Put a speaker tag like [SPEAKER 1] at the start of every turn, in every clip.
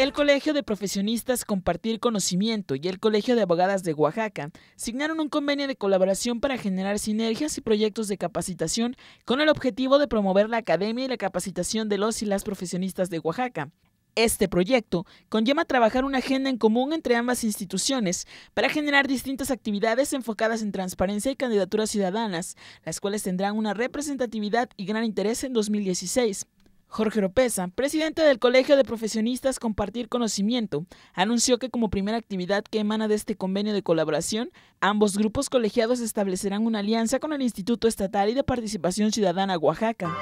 [SPEAKER 1] El Colegio de Profesionistas Compartir Conocimiento y el Colegio de Abogadas de Oaxaca signaron un convenio de colaboración para generar sinergias y proyectos de capacitación con el objetivo de promover la academia y la capacitación de los y las profesionistas de Oaxaca. Este proyecto conlleva trabajar una agenda en común entre ambas instituciones para generar distintas actividades enfocadas en transparencia y candidaturas ciudadanas, las cuales tendrán una representatividad y gran interés en 2016. Jorge Oropesa, presidente del Colegio de Profesionistas Compartir Conocimiento, anunció que como primera actividad que emana de este convenio de colaboración, ambos grupos colegiados establecerán una alianza con el Instituto Estatal y de Participación Ciudadana Oaxaca.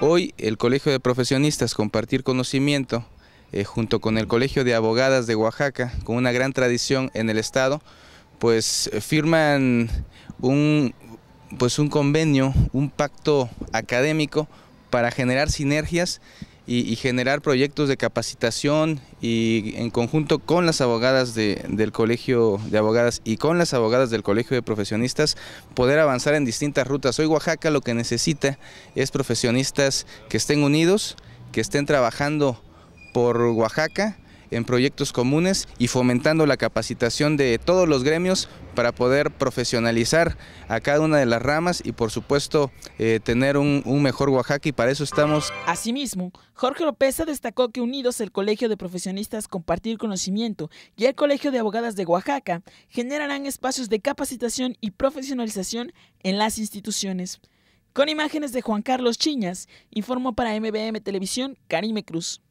[SPEAKER 2] Hoy el Colegio de Profesionistas Compartir Conocimiento, eh, junto con el Colegio de Abogadas de Oaxaca, con una gran tradición en el Estado, pues eh, firman pues un convenio, un pacto académico, para generar sinergias y, generar proyectos de capacitación y en conjunto con las abogadas del Colegio de Abogadas y con las abogadas del Colegio de Profesionistas poder avanzar en distintas rutas. Hoy Oaxaca lo que necesita es profesionistas que estén unidos, que estén trabajando por Oaxaca en proyectos comunes y fomentando la capacitación de todos los gremios para poder profesionalizar a cada una de las ramas y por supuesto eh, tener un, un, mejor Oaxaca y para eso estamos.
[SPEAKER 1] Asimismo, Jorge López destacó que unidos el Colegio de Profesionistas Compartir Conocimiento y el Colegio de Abogadas de Oaxaca generarán espacios de capacitación y profesionalización en las instituciones. Con imágenes de Juan Carlos Chiñas, informó para MBM Televisión Karime Cruz.